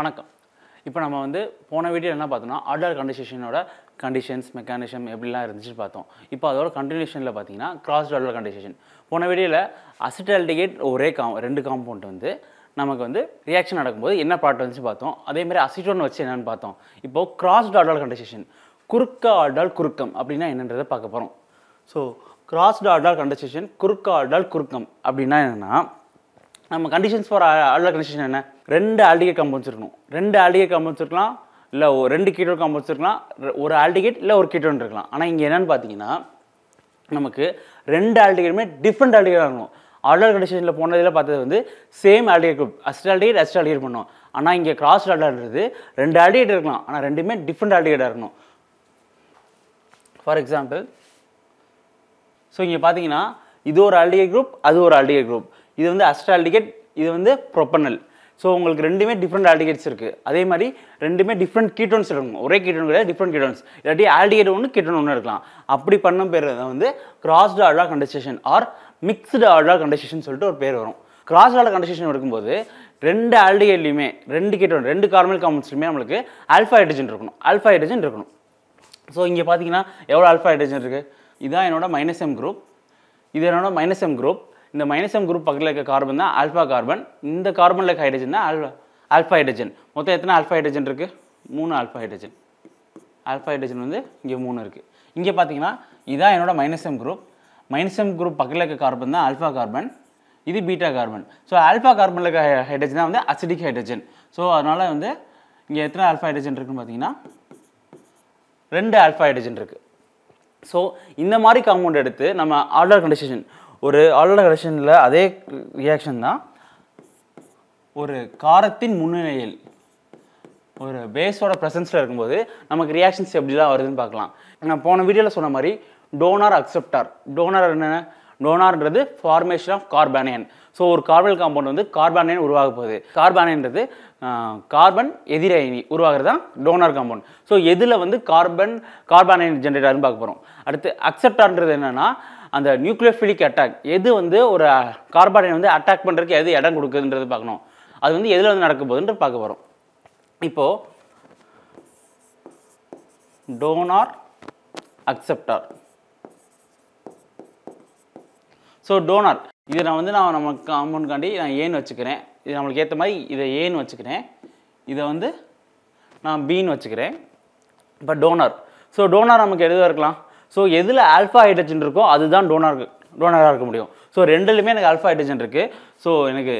வணக்கம் இப்போ நம்ம வந்து போன வீடியோ என்ன பார்த்தோம்னா ஆர்டர் கண்டிஷனோட கண்டிஷன்ஸ் மெக்கானிசம் எப்படிலாம் இருந்துச்சு பார்த்தோம் இப்போ அதோட கண்டினியூஷனில் பார்த்தீங்கன்னா கிராஸ் ஆர்டர் கண்டிஷேஷன் போன வீடியோவில் அசிட்டல்டிகேட் ஒரே காம் ரெண்டு காம்பவுண்ட் வந்து நமக்கு வந்து ரியாக்ஷன் நடக்கும்போது என்ன ப்ராடக்ட் வந்துச்சு பார்த்தோம் அதேமாதிரி அசிட்டோன் வச்சு என்னென்னு பார்த்தோம் இப்போது கிராஸ் ஆர்டர் கண்டிஷேஷன் குறுக்க ஆர்டால் குறுக்கம் அப்படின்னா என்னன்றதை பார்க்க போகிறோம் ஸோ கிராஸ் ஆர்டால் கண்டிஷன் குறுக்க ஆர்டால் குறுக்கம் அப்படின்னா என்னென்னா நம்ம கண்டிஷன்ஸ் ஃபார் ஆர்டர் கண்டிஷன் என்ன ரெண்டு ஆல்டிகேட் காம்பவுண்ட்ஸ் இருக்கணும் ரெண்டு ஆல்டிகேட் காம்பவுண்ட்ஸ் இருக்கலாம் இல்லை ரெண்டு கீட்டோன் காம்பவுண்ட்ஸ் இருக்கலாம் ஒரு ஆல்டிகேட் இல்லை ஒரு கீட்டோன் இருக்கலாம் ஆனால் இங்கே என்னென்னு பார்த்தீங்கன்னா நமக்கு ரெண்டு ஆல்டிகேட்மே டிஃப்ரெண்ட் ஆல்டிகேட் இருக்கணும் ஆல்டர் கண்டிஷனில் போனதில் பார்த்தது வந்து சேம் ஆல்டிகேட் குரூப் அஸ்ட் ஆல்டிகேட் அஸ்ட் ஆல்டிகேட் பண்ணோம் ஆனால் இங்கே கிராஸ் ஆல்டாடுறது ரெண்டு ஆல்டிகேட் இருக்கலாம் ஆனால் ரெண்டுமே டிஃப்ரெண்ட் ஆல்டிகேட்டாக இருக்கணும் ஃபார் எக்ஸாம்பிள் ஸோ இங்கே பார்த்தீங்கன்னா இது ஒரு ஆல்டிகேட் குரூப் அது ஒரு ஆல்டிகேட் குரூப் இது வந்து அஸ்ட்ரால்டிகேட் இது வந்து ப்ரொப்பனல் ஸோ உங்களுக்கு ரெண்டுமே டிஃப்ரெண்ட் ஆல்டிகேட்ஸ் இருக்குது அதே மாதிரி ரெண்டுமே டிஃப்ரெண்ட் கீட்டோன்ஸ் எடுக்கணும் ஒரே கீட்டோன் கிடையாது டிஃப்ரெண்ட் கீட்டோன்ஸ் இல்லாட்டி ஆல்டிகேட் ஒன்று கீட்டோன் ஒன்று எடுக்கலாம் அப்படி பண்ண பேர் வந்து crossed alter contestation or mixed alter contestation சொல்லிட்டு ஒரு பேர் வரும் கிராஸ் ஆல்டா கண்டஸ்டேஷன் எடுக்கும்போது ரெண்டு ஆல்டிகேட்லையுமே ரெண்டு கீட்டோன் ரெண்டு கார்மல் காம்பவுண்ட்ஸ்லையுமே நம்மளுக்கு ஆல்ஃபா ஹைட்ரஜன் இருக்கணும் ஆல்ஃபா ஹைட்ரஜன் இருக்கணும் ஸோ இங்கே பார்த்தீங்கன்னா எவ்வளோ ஆல்ஃபா ஹைட்ரஜன் இருக்குது இதான் என்னோட மைனஸ் எம் குரூப் இது என்னோட மைனஸ் எம் குரூப் இந்த மைனஸம் குரூப் பக்கத்தில் இருக்க கார்பன் தான் ஆல்ஃபா கார்பன் இந்த கார்பன் இருக்க ஹைட்ரஜன் தான் ஆல்ஃபா ஆல்ஃபா ஹைட்ரஜன் மொத்தம் எத்தனை ஆல்ஃபா ஹைட்ரஜன் இருக்குது மூணு ஆல்ஃபா ஹைட்ரஜன் ஆல்ஃபா ஹைட்ரஜன் வந்து இங்கே மூணு இருக்குது இங்கே பார்த்தீங்கன்னா இதான் என்னோடய எம் குரூப் மைனஸம் குரூப் பக்கத்தில் இருக்க கார்பன் தான் ஆல்ஃபா கார்பன் இது beta carbon so alpha carbon இருக்க ஹைட்ரஜன் தான் வந்து அசிடிக் ஹைட்ரஜன் ஸோ அதனால் வந்து இங்கே எத்தனை ஆல்ஃபா ஹைட்ரஜன் இருக்குன்னு பார்த்தீங்கன்னா ரெண்டு ஆல்ஃபா ஹைட்ரஜன் இருக்குது ஸோ இந்த மாதிரி காம்பவுண்ட் எடுத்து நம்ம ஆர்டர் கண்டிஷன் ஒரு ஆளுநர் கலெக்ஷனில் அதே ரியாக்ஷன் தான் ஒரு காரத்தின் முன்னிலையில் ஒரு பேஸோட ப்ரெசன்ஸில் இருக்கும்போது நமக்கு ரியாக்ஷன்ஸ் எப்படிலாம் வருதுன்னு பார்க்கலாம் நான் போன வீடியோவில் சொன்ன மாதிரி டோனார் அக்செப்டார் டோனார் என்ன டோனார்ன்றது ஃபார்மேஷன் ஆஃப் கார்பானியன் ஸோ ஒரு கார்பன் காம்பவுண்ட் வந்து கார்பானியன் உருவாக போகுது கார்பானியன்றது கார்பன் எதிர உருவாகிறது தான் டோனார் காம்பவுண்ட் ஸோ எதில் வந்து கார்பன் கார்பானியன் ஜென்ரேட் ஆகுன்னு பார்க்க போகிறோம் அடுத்து அக்செப்டார்ன்றது என்னென்னா அந்த நியூக்ளியோஃபிலிக் அட்டாக் எது வந்து ஒரு கார்பனை வந்து அட்டாக் பண்ணுறதுக்கு எது இடம் கொடுக்குதுன்றது பார்க்கணும் அது வந்து எதில் வந்து நடக்க போகுதுன்ற பார்க்க வரும் இப்போது டோனார் அக்செப்டார் ஸோ டோனார் இதை நான் வந்து நான் நமக்கு அமௌண்ட்காண்டி நான் ஏன்னு வச்சுக்கிறேன் இது நம்மளுக்கு ஏற்ற மாதிரி இதை ஏன்னு வச்சுக்கிறேன் இதை வந்து நான் பின்னு வச்சுக்கிறேன் இப்போ டோனார் ஸோ டோனார் நமக்கு எதுவாக இருக்கலாம் ஸோ எதில் ஆல்ஃபா ஹைட்ரஜன் இருக்கோ அதுதான் டோனார் டோனராக இருக்க முடியும் ஸோ ரெண்டுலையுமே எனக்கு ஆல்ஃபா ஹைட்ரஜன் இருக்குது ஸோ எனக்கு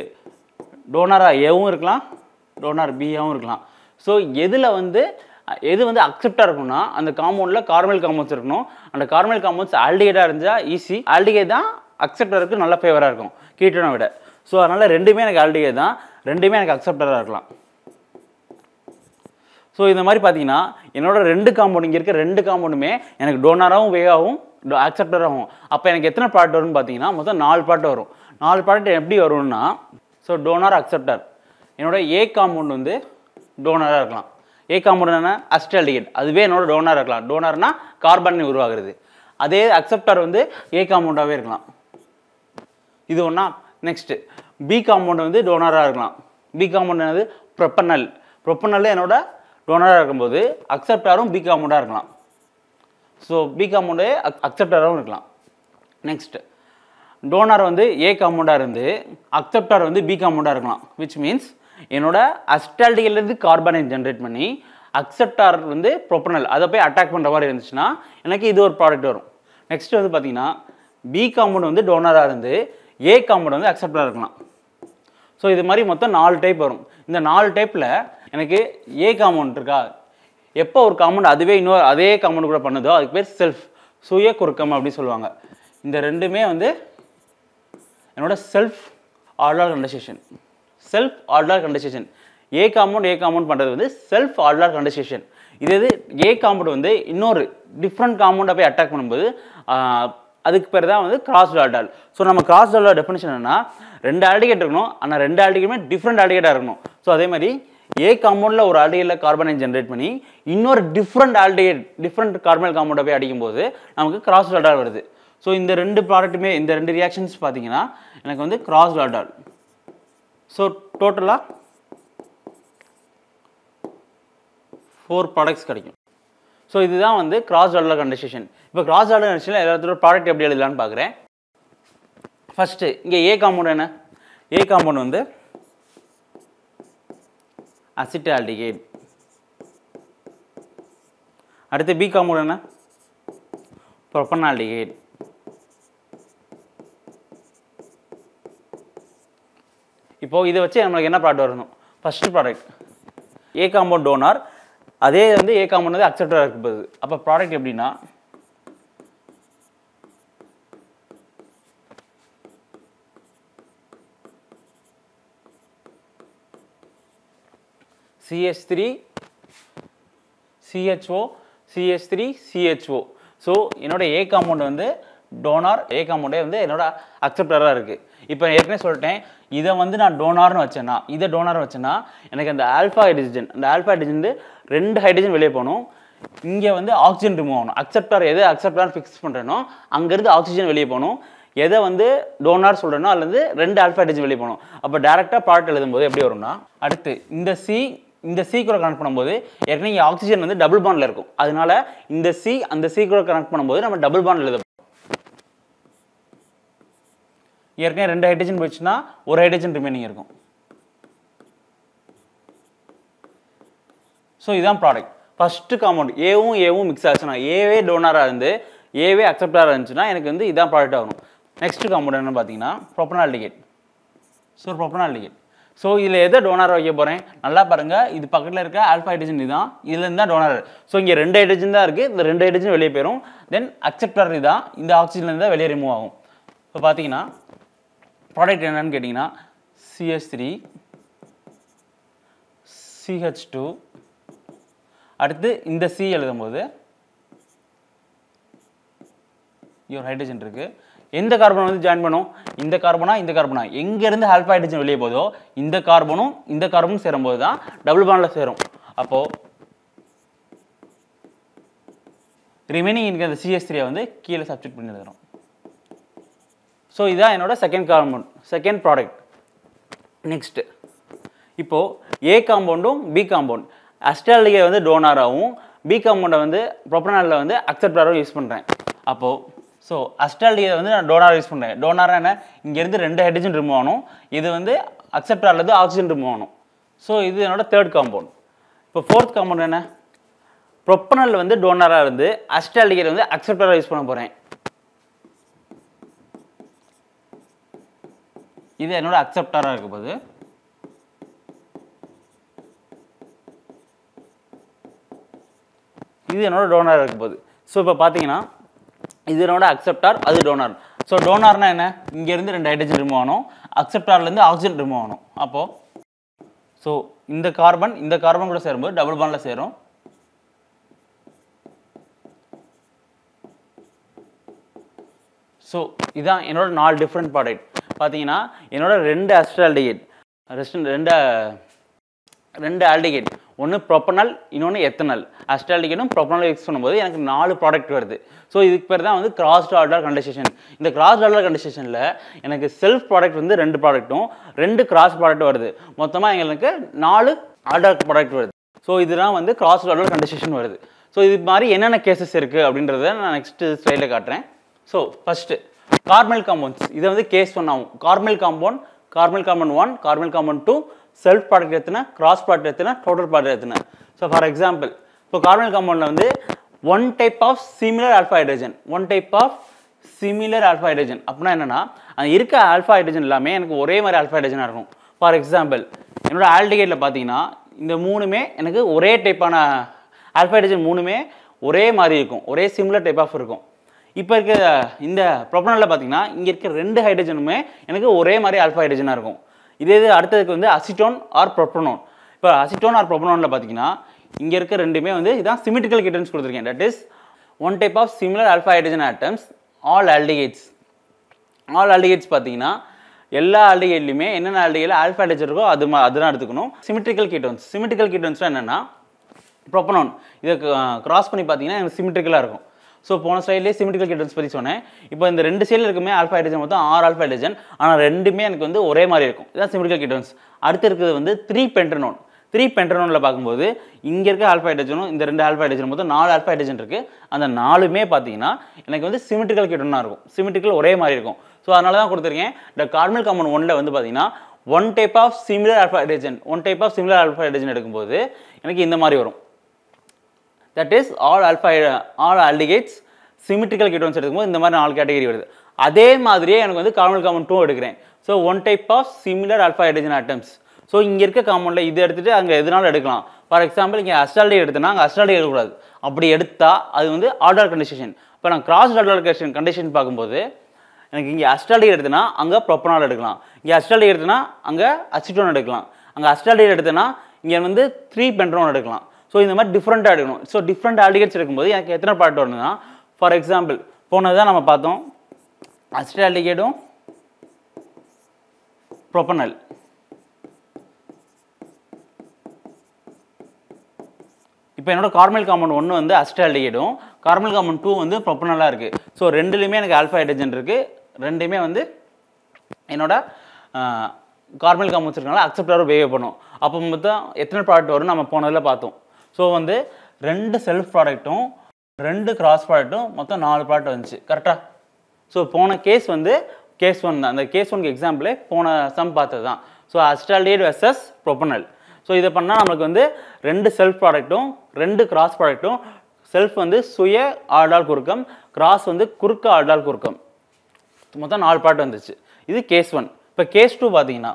டோனாராக ஏவும் இருக்கலாம் டோனார் பியாகவும் இருக்கலாம் ஸோ எதில் வந்து எது வந்து அக்செப்டாக இருக்கும்னா அந்த காம்பவுண்டில் கார்மல் காம்பவுண்ட்ஸ் இருக்கணும் அந்த கார்மல் காம்பவுண்ட்ஸ் ஆல்டிகேட்டாக இருந்தால் ஈஸி ஆல்டிகேட் தான் அக்செப்டாக இருக்குது நல்ல ஃபேவராக இருக்கும் கீட்டனை விட ஸோ அதனால் ரெண்டுமே எனக்கு ஆல்டிகேட் தான் ரெண்டுமே எனக்கு அக்செப்டராக இருக்கலாம் ஸோ இந்த மாதிரி பார்த்தீங்கன்னா என்னோட ரெண்டு காம்பவுண்ட் இங்கே இருக்க ரெண்டு காம்பவுண்டுமே எனக்கு டோனராகவும் வேகாகவும் ஆக்செப்டராகவும் அப்போ எனக்கு எத்தனை ப்ராடக்ட் வரும்னு பார்த்தீங்கன்னா மொத்தம் நாலு பாட்டு வரும் நாலு ப்ராடக்ட் எப்படி வரும்னா ஸோ டோனார் அக்செப்டர் என்னோடய ஏ காம்பவுண்ட் வந்து டோனராக இருக்கலாம் ஏ காம்பவுண்ட் என்ன அஸ்டாலிகேட் அதுவே என்னோட டோனராக இருக்கலாம் டோனர்னால் கார்பன் உருவாகிறது அதே அக்செப்டர் வந்து ஏ காம்பவுண்டாகவே இருக்கலாம் இது ஒன்றா நெக்ஸ்ட்டு பி காம்பவுண்ட் வந்து டோனராக இருக்கலாம் பி காம்பவுண்ட் என்னது ப்ரொப்பனல் ப்ரொப்பனல் என்னோடய டோனராக இருக்கும்போது அக்செப்டாரும் பி காமௌண்டாக இருக்கலாம் ஸோ பி காம்பவுண்டே அக் அக்செப்டாரும் இருக்கலாம் நெக்ஸ்ட் டோனார் வந்து ஏ காமௌண்டாக இருந்து அக்செப்டார் வந்து பி காமௌண்டாக இருக்கலாம் விச் மீன்ஸ் என்னோட அஸ்டால்டிகிலேருந்து கார்பனை ஜென்ரேட் பண்ணி அக்செப்டார் வந்து ப்ரொப்பனல் அதை போய் அட்டாக் பண்ணுற மாதிரி இருந்துச்சுன்னா எனக்கு இது ஒரு ப்ராடக்ட் வரும் நெக்ஸ்ட் வந்து பார்த்தீங்கன்னா பி காமௌண்ட் வந்து டோனராக இருந்து ஏ காமௌண்ட் வந்து அக்செப்டாக இருக்கலாம் ஸோ இது மாதிரி மொத்தம் நாலு டைப் வரும் இந்த நாலு டைப்பில் எனக்கு ஏ காமௌண்ட் இருக்கா எப்போ ஒரு காமௌண்ட் அதுவே இன்னொரு அதே காமௌண்ட் கூட பண்ணுதோ அதுக்கு பேர் செல்ஃப் சுய குறுக்கம் அப்படின்னு சொல்லுவாங்க இந்த ரெண்டுமே வந்து என்னோட self aldol condensation self aldol condensation A compound A compound பண்ணுறது வந்து செல்ஃப் ஆர்டர் கண்டசேஷன் இது இது ஏ காம்பவுண்ட் வந்து இன்னொரு டிஃப்ரெண்ட் காம்பவுண்டை போய் அட்டாக் பண்ணும்போது அதுக்கு பேர் தான் வந்து கிராஸ் டால் ஸோ நம்ம கிராஸ் டால் டெஃபினேஷன் என்னன்னா ரெண்டு ஆல்டிகேட் இருக்கணும் ஆனால் ரெண்டு ஆல்டிகேட்டுமே டிஃப்ரெண்ட் ஆல்டிகேட்டாக இருக்கணும் ஸோ அதே மாதிரி ஏ காம்பவுண்டில் ஒரு ஆல்டிஹைடில் கார்பனை ஜென்ரேட் பண்ணி இன்னொரு டிஃப்ரெண்ட் ஆல்டிகேட் டிஃப்ரெண்ட் கார்பனல் காம்பவுண்டை போய் அடிக்கும்போது நமக்கு கிராஸ் லாடால் வருது ஸோ இந்த ரெண்டு ப்ராடக்ட்டுமே இந்த ரெண்டு ரியாக்ஷன்ஸ் பார்த்தீங்கன்னா எனக்கு வந்து கிராஸ் லாடால் ஸோ டோட்டலாக ஃபோர் ப்ராடக்ட்ஸ் கிடைக்கும் ஸோ இதுதான் வந்து கிராஸ் டாலர் கண்டிஷன் இப்போ கிராஸ் டாலர் கண்டஸ்டேஷன் எல்லாத்தோட ப்ராடக்ட் எப்படி எழுதலான்னு பார்க்குறேன் ஃபஸ்ட்டு இங்கே ஏ காம்பவுண்ட் என்ன ஏ காம்பவுண்ட் வந்து அசிட்டால்டிகைட் அடுத்து பி காம்பவுண்ட் என்ன ப்ரொப்பனால்டிகைட் இப்போது இதை வச்சு நம்மளுக்கு என்ன ப்ராடக்ட் வரணும் first product A compound donor அதே வந்து ஏ காம்பவுண்ட் வந்து அக்செப்டராக இருக்குது அப்போ ப்ராடக்ட் எப்படின்னா CH3, CHO, CH3, CHO. So என்னோட ஏ காம்பவுண்ட் வந்து டோனார் ஏ காம்பவுண்டே வந்து என்னோட அக்செப்டராக இருக்குது இப்போ ஏற்கனவே சொல்லிட்டேன் இதை வந்து நான் டோனார்னு வச்சேன்னா இதை டோனார்னு வச்சேன்னா எனக்கு அந்த ஆல்ஃபா ஹைட்ரஜன் அந்த ஆல்ஃபா ஹைட்ரஜன் வந்து ரெண்டு ஹைட்ரஜன் வெளியே போகணும் இங்கே வந்து ஆக்சிஜன் ரிமூவ் ஆகணும் அக்செப்டார் எதை அக்செப்டார் ஃபிக்ஸ் பண்ணுறேனோ அங்கேருந்து ஆக்சிஜன் வெளியே போகணும் எதை வந்து டோனார் சொல்கிறேனோ அதுலேருந்து ரெண்டு ஆல்ஃபா ஹைட்ரஜன் வெளியே போகணும் அப்போ டேரெக்டாக ப்ராடக்ட் எழுதும்போது எப்படி வரும்னா அடுத்து இந்த சி இந்த சி கூட கனெக்ட் பண்ணும்போது ஏற்கனவே இங்கே ஆக்சிஜன் வந்து டபுள் பாண்டில் இருக்கும் அதனால இந்த சி அந்த சி கூட கனெக்ட் பண்ணும்போது நம்ம டபுள் பாண்டில் எழுத ஏற்கனவே ரெண்டு ஹைட்ரஜன் போயிடுச்சுன்னா ஒரு ஹைட்ரஜன் ரிமைனிங் இருக்கும் ஸோ இதுதான் ப்ராடக்ட் ஃபஸ்ட்டு காம்பவுண்ட் ஏவும் ஏவும் மிக்ஸ் ஆச்சுன்னா ஏவே டோனராக இருந்து ஏவே அக்செப்டாக இருந்துச்சுன்னா எனக்கு வந்து இதான் ப்ராடக்ட் ஆகணும் நெக்ஸ்ட் காம்பவுண்ட் என்னென்னு பார்த்தீங்கன்னா propanaldehyde so propanaldehyde so இதில் எதை டோனார் வைக்க போகிறேன் நல்லா பாருங்கள் இது பக்கத்தில் இருக்க ஆல்ஃபா ஹைட்ரஜன் இதுதான் இதுலேருந்து தான் டோனார் ஸோ இங்கே ரெண்டு ஹைட்ரஜன் தான் இருக்குது இந்த ரெண்டு ஹைட்ரஜன் வெளியே போயிடும் தென் அக்செப்டர் இதுதான் இந்த ஆக்சிஜன்லேருந்து தான் வெளியே ரிமூவ் ஆகும் இப்போ பார்த்தீங்கன்னா ப்ராடக்ட் என்னன்னு கேட்டிங்கன்னா சிஹெச் த்ரீ சிஹெச் டூ அடுத்து இந்த சி எழுதும்போது ஒரு ஹைட்ரஜன் இருக்குது எந்த கார்பன் வந்து ஜாயின் பண்ணும் இந்த கார்பனா இந்த கார்பனா எங்கேருந்து ஆல்ஃபா ஹைட்ரஜன் வெளியே போதோ இந்த கார்பனும் இந்த கார்பனும் சேரும்போது தான் டபுள் பானில் சேரும் அப்போது ரிமைனிங் இருக்கிற சிஎஸ் த்ரீயை வந்து கீழே சப்ஜெக்ட் பண்ணி எழுதுகிறோம் ஸோ இதுதான் என்னோட second carbon second product next இப்போது ஏ காம்பவுண்டும் பி காம்பவுண்ட் அஸ்டாலிகை வந்து டோனாராகவும் பி காம்பவுண்டை வந்து ப்ரொப்பனாலில் வந்து அக்செப்டாரும் யூஸ் பண்ணுறேன் அப்போது ஸோ அஸ்டால்டியை வந்து நான் டோனாராக யூஸ் பண்ணேன் டோனாராக என்ன இங்கேருந்து ரெண்டு ஹைட்ரஜன் ரிமூவ் ஆகணும் இது வந்து அக்செப்ட் அல்லது ஆக்சிஜன் ரிமூவ் ஆகணும் ஸோ இது என்னோட தேர்ட் காம்பவுண்ட் இப்போ ஃபோர்த் காம்பவுண்ட் என்ன ப்ரொப்பனல் வந்து டோனராக இருந்து அஸ்டால்டிகர் வந்து அக்செப்டராக யூஸ் பண்ண போகிறேன் இது என்னோட அக்செப்டராக இருக்க போது இது என்னோட டோனராக இருக்க போது ஸோ இப்போ பார்த்தீங்கன்னா இதனோட அக்செப்டார் அது டோனார் ஸோ டோனார்னா என்ன இங்கேருந்து ரெண்டு ஹைட்ரஜன் ரிமூவ் ஆகணும் அக்செப்டார்லேருந்து ஆக்சிஜன் ரிமூவ் ஆகணும் அப்போது ஸோ இந்த கார்பன் இந்த கார்பன் கூட சேரும்போது டபுள் பானில் சேரும் ஸோ இதான் என்னோட நாலு டிஃப்ரெண்ட் ப்ராடக்ட் பார்த்தீங்கன்னா என்னோட ரெண்டு அஸ்ட்ரால்டிகேட் ரெஸ்ட் ரெண்டு ரெண்டு ஆல்டிகேட் ஒன்று ப்ரொப்பனல் இன்னொன்று எத்தனல் அஸ்டாலிக்கனும் ப்ரொப்பனல் யூஸ் பண்ணும்போது எனக்கு நாலு ப்ராடக்ட் வருது ஸோ இதுக்கு பேர் தான் வந்து கிராஸ் ஆர்டர் கண்டஸ்டேஷன் இந்த கிராஸ் டார்டர் கண்டஸ்டேஷனில் எனக்கு செல்ஃப் ப்ராடக்ட் வந்து ரெண்டு ப்ராடக்ட்டும் ரெண்டு கிராஸ் ப்ராடக்ட் வருது மொத்தமாக எங்களுக்கு நாலு ஆர்டர் ப்ராடக்ட் வருது ஸோ இதுதான் வந்து கிராஸ் ஆர்டர் கண்டஸ்டேஷன் வருது ஸோ இது மாதிரி என்னென்ன கேசஸ் இருக்குது அப்படின்றத நான் நெக்ஸ்ட்டு ஸ்லைடில் காட்டுறேன் ஸோ ஃபஸ்ட்டு கார்மல் காம்பவுண்ட்ஸ் இதை வந்து கேஸ் ஒன் ஆகும் carbonyl compound carbonyl compound one carbonyl compound two self product எடுத்துனா கிராஸ் ப்ராடக்ட் எடுத்துனா டோட்டல் ப்ராடக்ட் எடுத்துனா ஸோ ஃபார் எக்ஸாம்பிள் இப்போ கார்பன் காம்பவுண்டில் வந்து one type of similar alpha hydrogen one type of similar alpha hydrogen அப்படின்னா என்னென்னா அது இருக்க ஆல்ஃபா ஹைட்ரஜன் எல்லாமே எனக்கு ஒரே மாதிரி ஆல்ஃபா ஹைட்ரஜனாக இருக்கும் ஃபார் எக்ஸாம்பிள் என்னோட ஆல்டிகேட்டில் பார்த்தீங்கன்னா இந்த மூணுமே எனக்கு ஒரே டைப்பான ஆல்ஃபா ஹைட்ரஜன் மூணுமே ஒரே மாதிரி இருக்கும் ஒரே சிமிலர் டைப் ஆஃப் இருக்கும் இப்போ இருக்க இந்த ப்ரொபனலில் பார்த்தீங்கன்னா இங்கே இருக்க ரெண்டு ஹைட்ரஜனுமே எனக்கு ஒரே மாதிரி ஆல்ஃபா ஹைட்ரஜனாக இருக்கும் இதே இது அடுத்ததுக்கு வந்து அசிட்டோன் ஆர் ப்ரொப்ரனோன் இப்போ அசிட்டோன் ஆர் ப்ரொப்ரனோனில் பார்த்தீங்கன்னா இங்கே இருக்க ரெண்டுமே வந்து இதான் சிமிட்டிக்கல் கிட்டன்ஸ் கொடுத்துருக்கேன் that is one type of similar alpha hydrogen atoms all aldehydes all aldehydes பார்த்தீங்கன்னா எல்லா ஆல்டிகேட்லையுமே என்னென்ன ஆல்டிகையில் ஆல்ஃபா ஹைட்ரஜன் இருக்கோ அது மா அதுதான் எடுத்துக்கணும் சிமிட்ரிக்கல் கீட்டோன்ஸ் சிமிட்ரிக்கல் கீட்டோன்ஸ்னால் என்னென்னா ப்ரொப்பனோன் இதை க்ராஸ் பண்ணி பார்த்தீங்கன்னா எனக்கு சிமிட்ரிக்கலாக இருக்கும் ஸோ போன ஸ்லைட்லேயே சிமிட்டிகல் கேட்டன்ஸ் பற்றி சொன்னேன் இப்போ இந்த ரெண்டு சைடில் இருக்குமே ஆல்ஃபா ஹைட்ரஜன் மொத்தம் ஆறு ஆல்ஃபா ஹைட்ரஜன் ஆனால் ரெண்டுமே எனக்கு வந்து ஒரே மாதிரி இருக்கும் இதான் சிமிட்டிகல் கேட்டன்ஸ் அடுத்து இருக்கிறது வந்து த்ரீ பென்டனோன் த்ரீ பென்டனோனில் பார்க்கும்போது இங்கே இருக்க ஆல்ஃபா ஹைட்ரஜனும் இந்த ரெண்டு ஆல்ஃபா ஹைட்ரஜன் மொத்தம் நாலு ஆல்ஃபா ஹைட்ரஜன் இருக்குது அந்த நாலுமே பார்த்தீங்கன்னா எனக்கு வந்து சிமெட்ரிக்கல் கேட்டனாக இருக்கும் சிமெண்டிக்கல் ஒரே மாதிரி இருக்கும் ஸோ அதனால தான் கொடுத்துருக்கேன் இந்த கார்மல் காமன் ஒன்ல வந்து பார்த்தீங்கன்னா one type of similar alpha hydrogen one type of similar alpha hydrogen எடுக்கும்போது எனக்கு இந்த மாதிரி வரும் that is all alpha all aldehydes symmetrical ketones எடுக்கும்போது இந்த மாதிரி நாலு கேட்டகரி வருது அதே மாதிரியே எனக்கு வந்து காமன் காமன் டூ எடுக்கிறேன் so one type of similar alpha hydrogen atoms so இங்கே இருக்க காமனில் இது எடுத்துகிட்டு அங்கே எதுனாலும் எடுக்கலாம் ஃபார் எக்ஸாம்பிள் இங்கே அஸ்டால்டே எடுத்தனா அங்கே அஸ்டால்டே எடுக்கக்கூடாது அப்படி எடுத்தால் அது வந்து ஆர்டர் கண்டிஷன் இப்போ நான் கிராஸ் ஆர்டர் கண்டிஷன் கண்டிஷன் பார்க்கும்போது எனக்கு இங்கே அஸ்டால்டே எடுத்தனா அங்கே ப்ரொப்பனால் எடுக்கலாம் இங்கே அஸ்டால்டே எடுத்தனா அங்கே அசிட்டோன் எடுக்கலாம் அங்கே அஸ்டால்டே எடுத்தனா இங்கே வந்து த்ரீ பென்ட்ரோன் எடுக்கலாம் ஸோ இந்த மாதிரி டிஃப்ரெண்ட்டாக எடுக்கணும் ஸோ டிஃப்ரெண்ட் ஆல்டிகேட்ஸ் எடுக்கும்போது எனக்கு எத்தனை பாட்டு வரணும்னா ஃபார் எக்ஸாம்பிள் போனது தான் நம்ம பார்த்தோம் அசிட் ஆல்டிகேட்டும் ப்ரொபனல் இப்போ என்னோட கார்மல் காம்பவுண்ட் ஒன்று வந்து அஸ்டால்டிகைடும் கார்மல் காம்பவுண்ட் டூ வந்து ப்ரொப்பனலாக இருக்குது ஸோ ரெண்டுலேயுமே எனக்கு ஆல்ஃபா ஹைட்ரஜன் இருக்குது ரெண்டுமே வந்து என்னோட கார்மல் காம்பவுண்ட்ஸ் இருக்கனால அக்செப்டாக பிஹேவ் பண்ணும் அப்போ மொத்தம் எத்தனை ப்ராடக்ட் வரும்னு நம்ம போனதில் பார்த்தோம் ஸோ வந்து ரெண்டு செல்ஃப் ப்ராடக்ட்டும் ரெண்டு கிராஸ் ப்ராடக்ட்டும் மொத்தம் நாலு ப்ராடக்ட் வந்துச்சு கரெக்டாக ஸோ போன கேஸ் வந்து கேஸ் ஒன் தான் அந்த கேஸ் ஒனுக்கு எக்ஸாம்பிளே போன சம் பார்த்தது தான் so acetaldehyde versus propanal so இதை பண்ணால் நம்மளுக்கு வந்து ரெண்டு செல்ஃப் ப்ராடக்ட்டும் ரெண்டு கிராஸ் ப்ராடக்ட்டும் செல்ஃப் வந்து சுய ஆர்டால் குறுக்கம் கிராஸ் வந்து குறுக்க ஆர்டால் குறுக்கம் மொத்தம் நாலு ப்ராடக்ட் வந்துச்சு இது கேஸ் ஒன் இப்போ கேஸ் டூ பார்த்தீங்கன்னா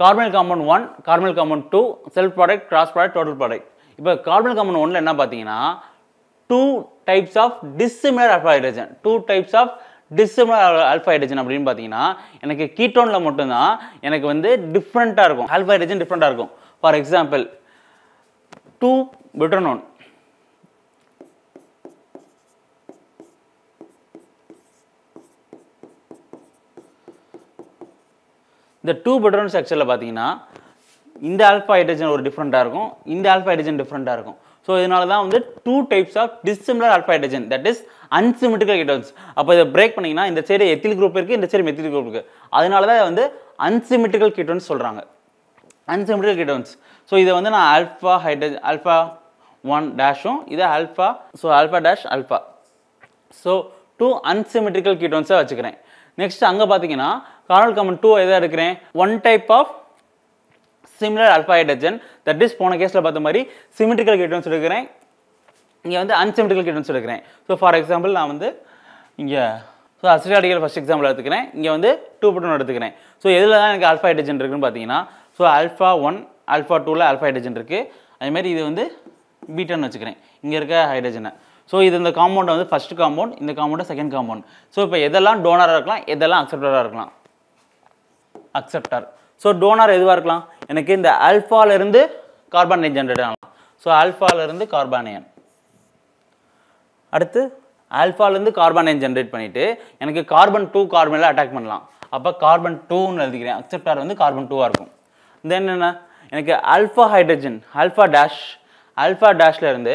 carbonyl compound one carbonyl compound two self product cross product total product இப்போ கார்பன் காம்பவுண்ட் ஒன்ல என்ன பார்த்தீங்கன்னா two types of dissimilar alpha hydrogen two types of dissimilar alpha hydrogen அப்படின்னு பார்த்தீங்கன்னா எனக்கு கீட்டோனில் மட்டும்தான் எனக்கு வந்து டிஃப்ரெண்ட்டாக இருக்கும் அல்ஃபா ஹைட்ரஜன் டிஃப்ரெண்ட்டாக இருக்கும் ஃபார் எக்ஸாம்பிள் டூ பிட்ரனோன் இந்த டூ பெட்ரோன் ஸ்ட்ரக்சரில் பார்த்தீங்கன்னா இந்த ஆல்ஃபா ஹைட்ரஜன் ஒரு டிஃப்ரெண்ட்டாக இருக்கும் இந்த ஆல்ஃபா ஹைட்ரஜன் டிஃப்ரெண்ட்டாக இருக்கும் ஸோ இதனால தான் வந்து two types of dissimilar alpha hydrogen that is unsymmetrical ketones அப்போ இதை பிரேக் பண்ணிங்கன்னா இந்த சைடு எத்தில் குரூப் இருக்குது இந்த சைடு மெத்தில் குரூப் இருக்குது அதனால தான் வந்து அன்சிமிட்டிக்கல் கிட்டோன்ஸ் சொல்கிறாங்க அன்சிமிட்டிக்கல் கிட்டோன்ஸ் ஸோ இதை வந்து நான் ஆல்ஃபா ஹைட்ரஜன் ஆல்ஃபா ஒன் டேஷும் இதை alpha so alpha dash alpha so two unsymmetrical கீட்டோன்ஸாக வச்சுக்கிறேன் நெக்ஸ்ட் அங்கே பார்த்தீங்கன்னா கார்னல் காமன் டூ எதாக இருக்கிறேன் one type of similar alpha hydrogen hydrogen that is போன கேஸில் பார்த்த மாதிரி சிமெட்ரிக்கல் கேட்டோன்னு எடுக்கிறேன் இங்கே வந்து அன்சிமெட்ரிக்கல் கேட்டோன்னு எடுக்கிறேன் ஸோ ஃபார் எக்ஸாம்பிள் நான் வந்து இங்கே ஸோ அசிடாடிகள் ஃபஸ்ட் எக்ஸாம்பிள் எடுத்துக்கிறேன் இங்கே வந்து டூ புட்டோன் எடுத்துக்கிறேன் ஸோ எதில் தான் எனக்கு அல்ஃபா இருக்குன்னு பார்த்தீங்கன்னா ஸோ அல்ஃபா ஒன் அல்ஃபா டூவில் அல்ஃபா ஹைட்ரஜன் இருக்குது அதேமாதிரி இது வந்து பீட்டான்னு வச்சுக்கிறேன் இங்கே இருக்க ஹைட்ரஜனை ஸோ இது இந்த காம்பவுண்ட் வந்து ஃபஸ்ட் காம்பவுண்ட் இந்த காம்பவுண்டு செகண்ட் காம்பவுண்ட் ஸோ இப்போ எதெல்லாம் டோனராக இருக்கலாம் எதெல்லாம் அக்செப்டராக இருக்கலாம் அக்செப்டர் ஸோ டோனர் எதுவாக இருக்கலாம் எனக்கு இந்த ஆல்ஃபாலேருந்து கார்பானியன் ஜென்ரேட் ஆகலாம் ஸோ ஆல்ஃபாலேருந்து கார்பானியன் அடுத்து ஆல்ஃபாலேருந்து கார்பானியன் ஜென்ரேட் பண்ணிவிட்டு எனக்கு கார்பன் டூ கார்பனில் அட்டாக் பண்ணலாம் அப்போ கார்பன் டூன்னு எழுதிக்கிறேன் அக்செப்டார் வந்து கார்பன் டூவாக இருக்கும் தென் என்ன எனக்கு alpha hydrogen alpha dash alpha டேஷ்லேருந்து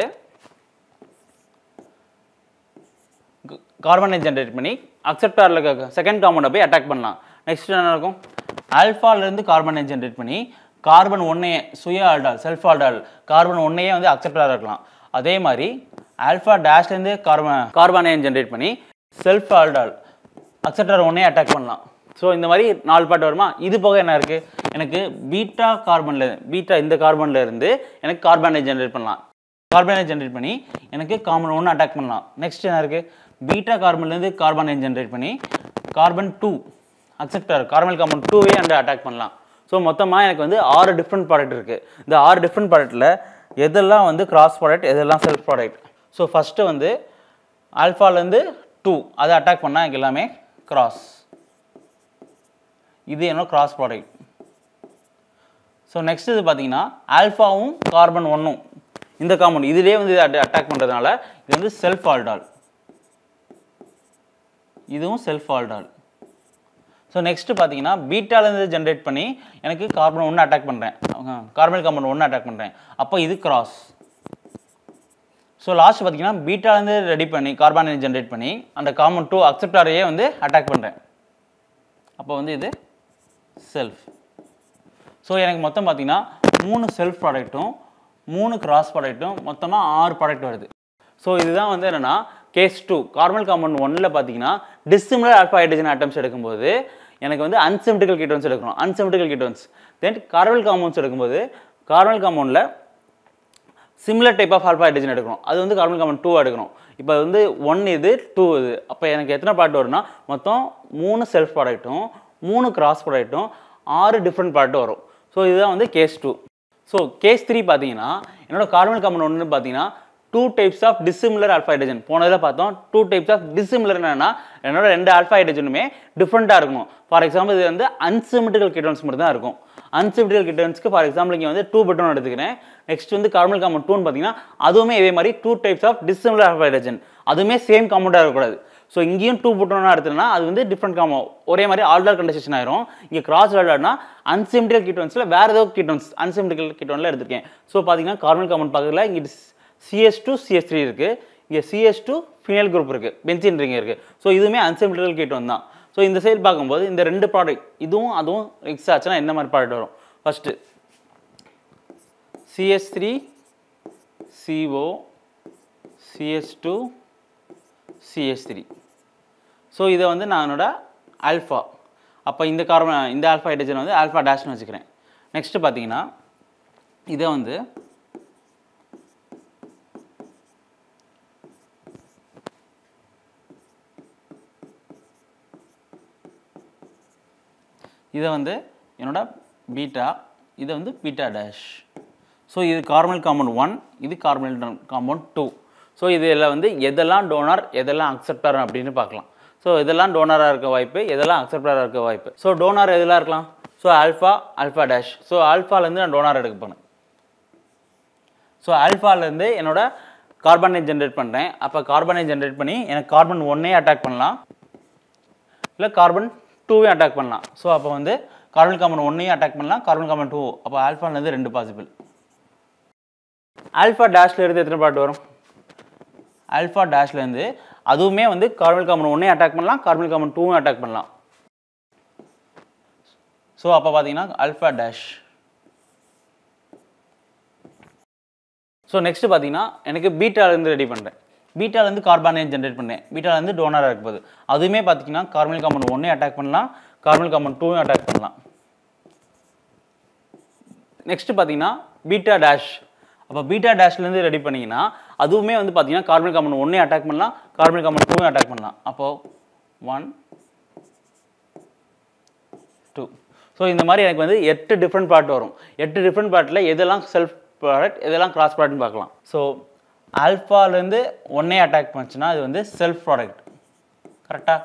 கார்பனை ஜென்ரேட் பண்ணி அக்செப்டாரில் இருக்க செகண்ட் காமனை போய் அட்டாக் பண்ணலாம் நெக்ஸ்ட் என்ன இருக்கும் ஆல்ஃபாலேருந்து கார்பனை ஜென்ரேட் பண்ணி கார்பன் ஒன்னையே சுய ஆல்டால் செல்ஃப் ஆல்டால் கார்பன் ஒன்னையே வந்து அக்செப்டாக இருக்கலாம் அதே மாதிரி ஆல்ஃபா டேஷ்லேருந்து கார்பன் கார்பனை ஜென்ரேட் பண்ணி செல்ஃப் ஆல்டால் அக்செப்டார் ஒன்னே அட்டாக் பண்ணலாம் ஸோ இந்த மாதிரி நாலு பாட்டு வருமா இது போக என்ன இருக்குது எனக்கு பீட்டா கார்பனில் பீட்டா இந்த கார்பனில் இருந்து எனக்கு கார்பனை ஜென்ரேட் பண்ணலாம் கார்பனை ஜென்ரேட் பண்ணி எனக்கு காமன் ஒன்று அட்டாக் பண்ணலாம் நெக்ஸ்ட் என்ன இருக்குது பீட்டா கார்பன்லேருந்து கார்பன் ஐன் ஜென்ரேட் பண்ணி carbon two acceptor carbon carbon டூவே அண்டு அட்டாக் பண்ணலாம் ஸோ மொத்தமாக எனக்கு வந்து ஆறு டிஃப்ரெண்ட் ப்ராடக்ட் இருக்குது இந்த ஆறு டிஃப்ரெண்ட் ப்ராடக்ட்டில் எதெல்லாம் வந்து கிராஸ் ப்ராடக்ட் எதெல்லாம் செல்ஃப் ப்ராடக்ட் ஸோ ஃபஸ்ட்டு வந்து ஆல்ஃபாலேருந்து டூ அதை அட்டாக் பண்ணால் எனக்கு எல்லாமே கிராஸ் இது என்னோட கிராஸ் ப்ராடக்ட் ஸோ நெக்ஸ்ட் இது பார்த்தீங்கன்னா ஆல்ஃபாவும் கார்பன் ஒன்றும் இந்த காம்பவுண்ட் இதிலே வந்து அட்டாக் பண்ணுறதுனால இது வந்து செல்ஃப் ஆல்டால் இதுவும் செல்ஃப் ஆல்டால் ஸோ நெக்ஸ்ட்டு பார்த்தீங்கன்னா பீட்டாலேருந்து ஜென்ரேட் பண்ணி எனக்கு கார்பன் ஒன்று அட்டாக் பண்ணுறேன் கார்பன் காம்பவுண்ட் ஒன்று அட்டாக் பண்ணுறேன் அப்போ இது கிராஸ் ஸோ லாஸ்ட் பார்த்தீங்கன்னா பீட்டாலேருந்து ரெடி பண்ணி கார்பன் ஜென்ரேட் பண்ணி அந்த காமன் டூ அக்செப்டாரையே வந்து அட்டாக் பண்ணுறேன் அப்போ வந்து இது செல்ஃப் ஸோ எனக்கு மொத்தம் பார்த்தீங்கன்னா மூணு செல்ஃப் ப்ராடக்ட்டும் மூணு கிராஸ் ப்ராடக்ட்டும் மொத்தமாக ஆறு ப்ராடக்ட் வருது ஸோ இதுதான் வந்து என்னென்னா கேஸ் டூ கார்மல் காம்பவுண்ட் ஒன்னில் பார்த்தீங்கன்னா டிசிமிலர் ஆல்ஃபா ஹைட்ரஜன் ஆட்டம்ஸ் எடுக்கும்போது எனக்கு வந்து அன்சிமெட்டிக்கல் கீட்டோன்ஸ் எடுக்கணும் unsymmetrical ketones then carbonyl compounds எடுக்கும்போது கார்மல் காம்பவுண்டில் similar type of alpha hydrogen எடுக்கணும் அது வந்து கார்மல் கார்பன் டூ எடுக்கணும் இப்போ வந்து ஒன் இது டூ இது அப்போ எனக்கு எத்தனை ப்ராடக்ட் வரும்னா மொத்தம் மூணு செல்ஃப் ப்ராடக்ட்டும் மூணு கிராஸ் ப்ராடக்ட்டும் ஆறு டிஃப்ரெண்ட் ப்ராடக்ட் வரும் ஸோ இதுதான் வந்து case two so case three பார்த்தீங்கன்னா என்னோடய கார்மல் காம்பன் ஒன்று பார்த்தீங்கன்னா two types of dissimilar alpha hydrogen போனதில் பார்த்தோம் டூ டைப்ஸ் ஆஃப் டிசிமிலர் என்னன்னா என்னோட ரெண்டு ஆல்ஃபா ஹைட்ரஜனுமே டிஃப்ரெண்ட்டாக இருக்கும் ஃபார் எக்ஸாம்பிள் இது வந்து அன்சிமிட்டிகல் கிட்டன்ஸ் மட்டும் தான் இருக்கும் அன்சிமிட்டிகல் கிட்டன்ஸ்க்கு ஃபார் எக்ஸாம்பிள் இங்கே வந்து டூ பட்டன் எடுத்துக்கிறேன் நெக்ஸ்ட் வந்து கார்மல் காமன் டூன்னு பார்த்தீங்கன்னா அதுவுமே இதே மாதிரி two types of dissimilar alpha hydrogen அதுவுமே சேம் காமௌண்டாக இருக்கக்கூடாது ஸோ இங்கேயும் டூ புட்டோனா எடுத்துனா அது வந்து டிஃப்ரெண்ட் காமோ ஒரே மாதிரி ஆல்டர் கண்டிஷன் ஆயிரும் இங்கே கிராஸ் ஆல்டர்னா அன்சிமிட்டிகல் கிட்டன்ஸில் வேறு ஏதோ கீட்டோன்ஸ் அன்சிமிட்டிகல் கிட்டன்ல எடுத்துருக்கேன் ஸோ பார்த்தீங்கன்னா கார்பன் காமன் பக்கத்தில் இங்கே சிஎஸ் டூ சிஎஸ் த்ரீ இருக்குது இங்கே சிஎஸ் டூ ஃபினைல் குரூப் இருக்குது பென்சின் ரிங் இருக்குது ஸோ இதுவுமே அன்செமிட்டல் கீட்டோன் தான் ஸோ இந்த சைடு பார்க்கும்போது இந்த ரெண்டு ப்ராடக்ட் இதுவும் அதுவும் மிக்ஸ் ஆச்சுன்னா என்ன மாதிரி ப்ராடக்ட் வரும் first C H three C O C H two C H three so இதை வந்து நான் என்னோடய ஆல்ஃபா அப்போ இந்த கார்பன் இந்த ஆல்ஃபா ஹைட்ரஜன் வந்து ஆல்ஃபா டேஷ்னு வச்சுக்கிறேன் நெக்ஸ்ட்டு பார்த்தீங்கன்னா இதை வந்து இதை வந்து என்னோட பீட்டா இதை வந்து பீட்டா டேஷ் ஸோ இது கார்மல் காம்பவுண்ட் ஒன் இது கார்பனல் காம்பவுண்ட் டூ ஸோ இதில் வந்து எதெல்லாம் டோனர் எதெல்லாம் அக்செப்டர் அப்படின்னு பார்க்கலாம் ஸோ இதெல்லாம் டோனராக இருக்க வாய்ப்பு இதெல்லாம் அக்செப்டராக இருக்க வாய்ப்பு ஸோ டோனார் எதெல்லாம் இருக்கலாம் so alpha alpha dash so ஆல்ஃபாலேருந்து நான் டோனார் எடுக்க போனேன் ஸோ ஆல்ஃபாலேருந்து என்னோடய கார்பனை ஜென்ரேட் பண்ணுறேன் அப்போ கார்பனை ஜென்ரேட் பண்ணி எனக்கு கார்பன் ஒன்னே அட்டாக் பண்ணலாம் இல்லை கார்பன் டூவே அட்டாக் பண்ணலாம் ஸோ அப்போ வந்து கார்பன் காமன் ஒன்றையும் அட்டாக் பண்ணலாம் கார்பன் காமன் டூ அப்போ ஆல்ஃபான்லேருந்து ரெண்டு பாசிபிள் ஆல்ஃபா டேஷ்லேருந்து எத்தனை பாட்டு வரும் ஆல்ஃபா டேஷ்லேருந்து அதுவுமே வந்து கார்பன் காமன் ஒன்றையும் அட்டாக் பண்ணலாம் கார்பன் காமன் டூவும் அட்டாக் பண்ணலாம் ஸோ அப்போ பார்த்தீங்கன்னா அல்ஃபா டேஷ் ஸோ நெக்ஸ்ட்டு பார்த்தீங்கன்னா எனக்கு பீட்டாலேருந்து ரெடி பண்ணுறேன் பீட்டாலேருந்து கார்பானே ஜென்ரேட் பண்ணேன் பீட்டாலேருந்து டோனராக இருக்கப்போது அதுவுமே பார்த்திங்கன்னா கார்மல் காம்பன் ஒன்றையும் அட்டாக் பண்ணலாம் கார்மல் காம்பன் டூவும் அட்டாக் பண்ணலாம் நெக்ஸ்ட்டு பார்த்தீங்கன்னா பீட்டா டேஷ் அப்போ பீட்டா டேஷ்லேருந்து ரெடி பண்ணிங்கன்னா அதுவுமே வந்து பார்த்தீங்கன்னா கார்மல் காம்பன் ஒன்றே அட்டாக் பண்ணலாம் கார்மல் காம்பன் டூவும் அட்டாக் பண்ணலாம் அப்போது ஒன் டூ ஸோ இந்த மாதிரி எனக்கு வந்து எட்டு டிஃப்ரெண்ட் பார்ட் வரும் எட்டு டிஃப்ரெண்ட் பார்ட்டில் எதெல்லாம் செல்ஃப் ப்ராடக்ட் எதெல்லாம் கிராஸ் ப்ராடக்ட்னு பார்க்கலாம் ஸோ ஆல்ஃபாலேருந்து ஒன்னே அட்டாக் பண்ணுச்சுன்னா அது வந்து செல்ஃப் ப்ராடக்ட் கரெக்டாக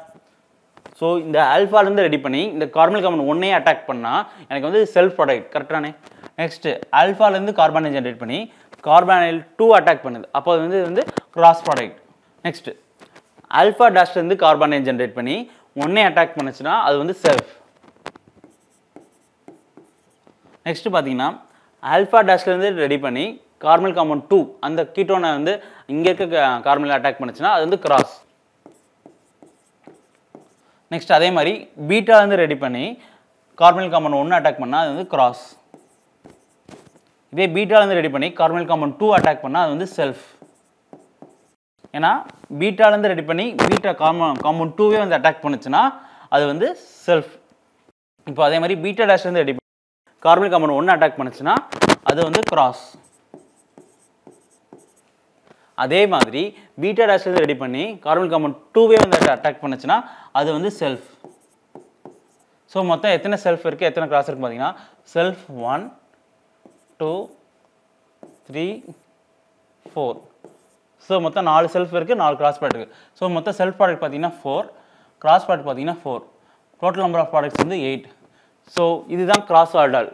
ஸோ இந்த ஆல்ஃபாலேருந்து ரெடி பண்ணி இந்த கார்பன் காம்பன் ஒன்னே அட்டாக் பண்ணால் எனக்கு வந்து செல்ஃப் ப்ராடக்ட் கரெக்டானே நெக்ஸ்ட்டு ஆல்ஃபாலேருந்து கார்பனை ஜென்ரேட் பண்ணி கார்பனைல் டூ அட்டாக் பண்ணுது அப்போ அது வந்து வந்து கிராஸ் ப்ராடக்ட் நெக்ஸ்ட்டு ஆல்ஃபா டேஸ்ட்லேருந்து கார்பனை ஜென்ரேட் பண்ணி ஒன்னே அட்டாக் பண்ணுச்சுன்னா அது வந்து செல்ஃப் நெக்ஸ்ட்டு பார்த்தீங்கன்னா ஆல்ஃபா டேஸ்ட்லேருந்து ரெடி பண்ணி கார்மல் காமன் டூ அந்த கீட்டோனை வந்து இங்கே இருக்க கார்மலில் அட்டாக் பண்ணுச்சுன்னா அது வந்து கிராஸ் நெக்ஸ்ட் அதே மாதிரி பீட்டா வந்து ரெடி பண்ணி கார்மல் காமன் ஒன்று அட்டாக் பண்ணால் அது வந்து கிராஸ் இதே பீட்டா வந்து ரெடி பண்ணி கார்மல் காமன் டூ அட்டாக் பண்ணால் அது வந்து செல்ஃப் ஏன்னா பீட்டாலேருந்து ரெடி பண்ணி பீட்டா காமன் காமன் டூவே வந்து அட்டாக் பண்ணுச்சுன்னா அது வந்து செல்ஃப் இப்போ அதே மாதிரி பீட்டா டேஷ்லேருந்து ரெடி பண்ணி கார்மல் காமன் ஒன்று அட்டாக் பண்ணுச்சுன்னா அது வந்து கிராஸ் அதே மாதிரி பீட்டா வந்து ரெடி பண்ணி கார்பன் காம்பவுண்ட் டூவே வந்து அட்டாக் பண்ணுச்சுன்னா அது வந்து செல்ஃப் ஸோ மொத்தம் எத்தனை செல்ஃப் இருக்குது எத்தனை கிராஸ் இருக்குது பார்த்தீங்கன்னா self one two three four so மொத்தம் நாலு செல்ஃப் இருக்குது நாலு கிராஸ் ப்ராடக்ட் இருக்குது ஸோ மொத்தம் செல்ஃப் ப்ராடக்ட் பார்த்தீங்கன்னா ஃபோர் கிராஸ் ப்ராடக்ட் பார்த்தீங்கன்னா four total number of products வந்து எயிட் ஸோ இதுதான் கிராஸ் ஆர்டர்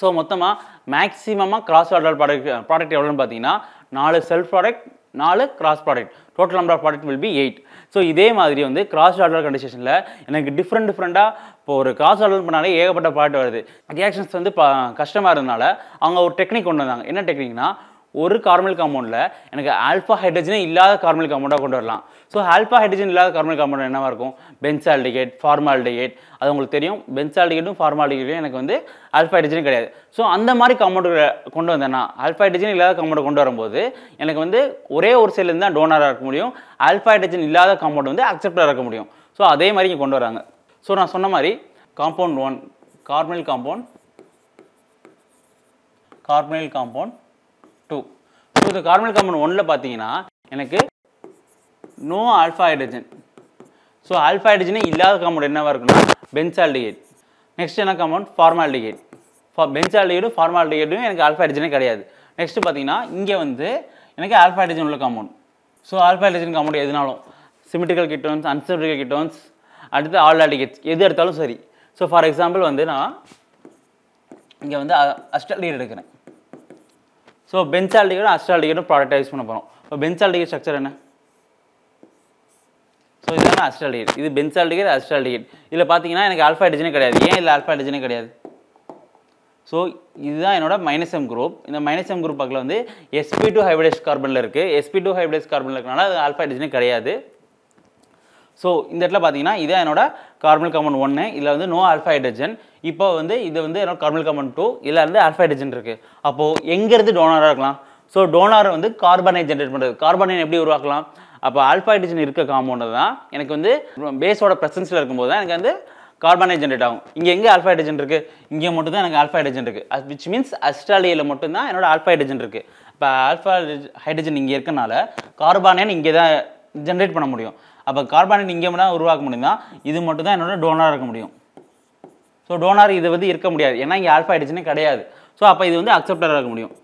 ஸோ மொத்தமாக மேக்ஸிமமாக கிராஸ் ஆர்டர் ப்ராடக்ட் ப்ராடக்ட் எவ்வளோன்னு பார்த்தீங்கன்னா நாலு செல்ஃப் ப்ராடக்ட் நாலு cross product total number of product will be eight so இதே மாதிரி வந்து கிராஸ் ஆர்டர் கண்டிஷனில் எனக்கு டிஃப்ரெண்ட் டிஃப்ரெண்ட்டாக இப்போ ஒரு கிராஸ் ஆர்டர் பண்ணாலே ஏகப்பட்ட ப்ராடக்ட் வருது ரியாக்ஷன்ஸ் வந்து ப கஷ்டமாக இருந்தனால அவங்க ஒரு டெக்னிக் கொண்டு வந்தாங்க என்ன டெக்னிக்னா ஒரு கார்மல் காம்பவுண்டில் எனக்கு ஆல்ஃபா ஹைட்ரஜனே இல்லாத கார்மல் காம்பவுண்டாக கொண்டு வரலாம் ஸோ ஆல்ஃபா ஹைட்ரஜன் இல்லாத கார்மல் காம்பவுண்ட் என்னவாக இருக்கும் பென்சால்டிகேட் ஃபார்மால்டிகேட் அது உங்களுக்கு தெரியும் பென்சால்டிகேட்டும் ஃபார்மாலிடிகேட்டும் எனக்கு வந்து ஆல்ஃபா ஹைட்ரஜன் கிடையாது ஸோ அந்த மாதிரி காம்பவுண்டு கொண்டு வந்தேன்னா ஆல்ஃபா ஹைட்ரஜன் இல்லாத காம்பவுண்டை கொண்டு வரும்போது எனக்கு வந்து ஒரே ஒரு சைட்லேருந்து தான் டோனராக இருக்க முடியும் ஆல்ஃபா ஹைட்ரஜன் இல்லாத காம்பவுண்ட் வந்து அக்செப்டாக இருக்க முடியும் ஸோ அதே மாதிரி இங்கே கொண்டு வராங்க ஸோ நான் சொன்ன மாதிரி compound one carbonyl compound carbonyl compound so இது கார்மல் காம்பவுண்ட் ஒன்றில் பார்த்தீங்கன்னா எனக்கு no alpha hydrogen so alpha ஹைட்ரஜனே இல்லாத காம்பவுண்ட் என்னவாக இருக்குன்னா பென்சால்டிகேட் நெக்ஸ்ட் என்ன காம்பவுண்ட் டிகேடும் பென்சால்டிகேடும் ஃபார்மால்டிகேட்டும் எனக்கு ஆல்ஃபா ஹைட்ரஜனே கிடையாது நெக்ஸ்ட் பார்த்தீங்கன்னா இங்கே வந்து எனக்கு ஆல்ஃபா ஹைட்ரஜன் உள்ள compound so alpha hydrogen compound எதுனாலும் சிமிட்டிக்கல் கிட்டோன்ஸ் அன்சிமிட்டிக்கல் கிட்டோன்ஸ் அடுத்து ஆல்டிகேட்ஸ் எது எடுத்தாலும் சரி ஸோ ஃபார் எக்ஸாம்பிள் வந்து நான் இங்கே வந்து அஸ்டால்டிகேட் எடுக்கிறேன் ஸோ பென்சால்டிகேடும் அஸ்டால்டிகேடும் ப்ராடக்ட் யூஸ் பண்ண போகிறோம் இப்போ பென்சால்டிகேட் ஸ்ட்ரக்சர் என்ன ஸோ இதுதான் அஸ்ட்ராலிகேட் இது பென்சால்டிகேட் அஸ்டால்டிகேட் இதில் பார்த்தீங்கன்னா எனக்கு ஆல்ஃபா டிஜினே கிடையாது ஏன் இல்லை ஆல்ஃபா டிஜினே கிடையாது ஸோ இதுதான் என்னோட மைனஸ் எம் குரூப் இந்த மைனஸ் எம் குரூப் பக்கத்தில் வந்து எஸ்பி டூ ஹைப்ரிடைஸ் கார்பனில் இருக்குது எஸ்பி டூ ஹைப்ரிடைஸ் கார்பனில் இருக்கனால அது ஆல்ஃபா டிஜினே கிடையாது ஸோ இந்த இடத்துல பார்த்தீங்கன்னா இதான் என்னோட கார்பன் காம்பன் ஒன்று இல்லை வந்து நோ ஆல்ஃபா ஹைட்ரஜன் இப்போ வந்து இது வந்து கார்மல் கமன் டூ இல்லை வந்து ஆல்ஃபா ஹைட்ரஜன் இருக்குது அப்போது எங்கேருந்து டோனராக இருக்கலாம் ஸோ டோனாரை வந்து கார்பனை ஜென்ரேட் பண்ணுறது கார்பனை எப்படி உருவாக்கலாம் அப்போ ஆல்ஃபா ஹைட்ரஜன் இருக்க காம்பவுண்டு தான் எனக்கு வந்து பேஸோட ப்ரெசன்ஸில் இருக்கும்போது தான் எனக்கு வந்து கார்பனை ஜென்ரேட் ஆகும் இங்கே எங்கே ஆல்ஃபா ஹைட்ரஜன் இருக்குது இங்கே மட்டும் தான் எனக்கு ஆல்ஃபா ஹைட்ரஜன் இருக்குது அது விச் மீன்ஸ் அஸ்ட்ராலியில் மட்டும்தான் என்னோட ஆல்ஃபா ஹைட்ரஜன் இருக்குது இப்போ ஆல்ஃபா ஹைட்ரஜன் இங்கே இருக்கனால கார்பானேன்னு இங்கே தான் ஜென்ரேட் பண்ண முடியும் அப்போ கார்பனேட் இங்கே மட்டும் உருவாக்க முடியும்னா இது மட்டும் தான் என்னோட டோனாக இருக்க முடியும் ஸோ டோனார் இது வந்து இருக்க முடியாது ஏன்னா இங்கே ஆல்ஃபா ஆகிடுச்சுன்னு கிடையாது ஸோ அப்போ இது வந்து அக்செப்டராக இருக்க முடியும்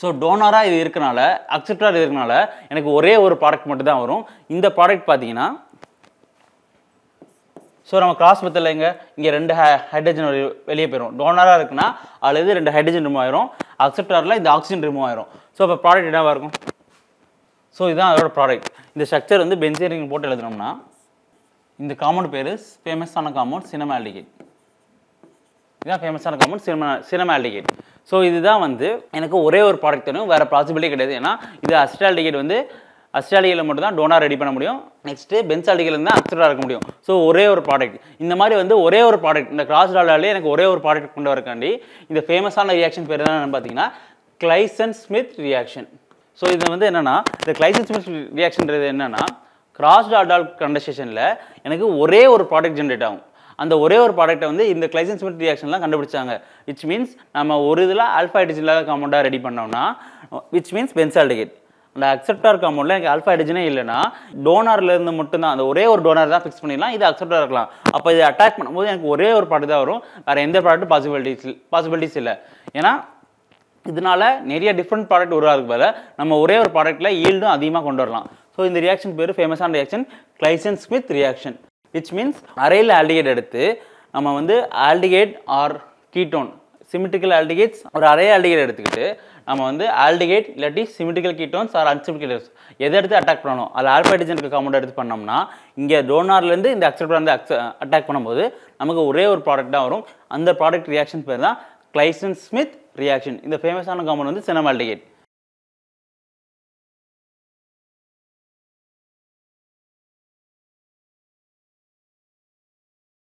ஸோ டோனராக இது இருக்கனால அக்செப்டராக இருக்கனால எனக்கு ஒரே ஒரு ப்ராடக்ட் மட்டும் தான் வரும் இந்த ப்ராடக்ட் பார்த்தீங்கன்னா ஸோ நம்ம கிராஸ் மெத்தடில் இங்கே இங்கே ரெண்டு ஹை ஹைட்ரஜன் வெளியே போயிடும் டோனராக இருக்குன்னா அல்லது ரெண்டு ஹைட்ரஜன் ரிமூவ் ஆயிரும் அக்செப்டாரில் இந்த ஆக்சிஜன் ரிமூவ் ஆயிரும் ஸோ அப்போ ப்ராடக்ட் என்னவாக இருக்கும் ஸோ இதுதான் அதோட ப்ராடக்ட் இந்த ஸ்ட்ரக்சர் வந்து பென்சியரிங் போட்டு எழுதுனோம்னா இந்த காமௌண்ட் பேர் ஃபேமஸான காம்பவுண்ட் சினமால்டிகேட் இதுதான் ஃபேமஸான காம்பவுண்ட் சினிமா சினமால்டிகேட் ஸோ இதுதான் வந்து எனக்கு ஒரே ஒரு ப்ராடக்ட் வேணும் வேறு பாசிபிலிட்டி கிடையாது ஏன்னா இது அஸ்ட்ராலிகேட் வந்து அஸ்ட்ராலியில் மட்டும் தான் டோனார் ரெடி பண்ண முடியும் நெக்ஸ்ட்டு இருந்தால் அப்சராக இருக்க முடியும் ஸோ ஒரே ஒரு ப்ராடக்ட் இந்த மாதிரி வந்து ஒரே ஒரு ப்ராடக்ட் இந்த கிராஸ் டாலாலே எனக்கு ஒரே ஒரு ப்ராடக்ட் கொண்டு வரக்காண்டி இந்த ஃபேமஸான ரியாக்ஷன் பேர் என்னென்னு பார்த்தீங்கன்னா கிளைசன் ஸ்மித் ரியாக்ஷன் ஸோ இது வந்து என்னென்னா இந்த கிளைசிஸ் ரியாக்ஷன்றது என்னென்னா கிராஸ்ட் அடால் கண்டஸ்டேஷனில் எனக்கு ஒரே ஒரு ப்ராடக்ட் ஜென்ரேட் ஆகும் அந்த ஒரே ஒரு ப்ராடக்ட்டை வந்து இந்த கிளைசன்ஸ்மெண்ட் ரியாக்ஷன்லாம் கண்டுபிடிச்சாங்க விச் மீன்ஸ் நம்ம ஒரு இதில் இல்லாத காமௌண்டாக ரெடி பண்ணோம்னா விச் மீன்ஸ் பென்சால்டிகேட் அந்த அக்செப்டார் அமௌண்ட்டில் எனக்கு ஆல்ஃபைடிஜினே இல்லைனா டோனர்லேருந்து மட்டும்தான் அந்த ஒரே ஒரு டோனர் தான் ஃபிக்ஸ் பண்ணிடலாம் இது அக்செப்டாக இருக்கலாம் அப்போ இது அட்டாக் பண்ணும்போது எனக்கு ஒரே ஒரு ப்ராடக்ட் தான் வரும் வேறு எந்த ப்ராடக்ட்டும் பாசிபிலிட்டிஸ் பாசிபிலிட்டிஸ் இல்லை ஏன்னா இதனால் நிறைய டிஃப்ரெண்ட் ப்ராடக்ட் உருவாகிறதுக்கு பதில் நம்ம ஒரே ஒரு ப்ராடக்ட்டில் ஈல்டும் அதிகமாக கொண்டு வரலாம் ஸோ இந்த ரியாக்ஷன் பேர் ஃபேமஸான reaction Claisen Schmidt reaction which means aryl aldehyde எடுத்து நம்ம வந்து aldehyde or ketone symmetrical aldehydes ஒரு அரை ஆல்டிகேட் எடுத்துக்கிட்டு நம்ம வந்து ஆல்டிகேட் இல்லாட்டி சிமிட்டிக்கல் கீட்டோன்ஸ் ஆர் அன்சிமெட்ரிக்கல் எதை எடுத்து அட்டாக் பண்ணணும் அதில் ஆல்பைடிஜனுக்கு கமௌண்ட் எடுத்து பண்ணோம்னா இங்கே டோனார்லேருந்து இந்த அக்செப்டர் வந்து அக்ச அட்டாக் பண்ணும்போது நமக்கு ஒரே ஒரு ப்ராடக்ட் தான் வரும் அந்த ப்ராடக்ட் ரியாக்ஷன் பேர் தான் கிளைசன் ஸ்மித் ரியாக்ஷன் இந்த ஃபேமஸான காம்பவுண்ட் வந்து சினமால்டிகேட்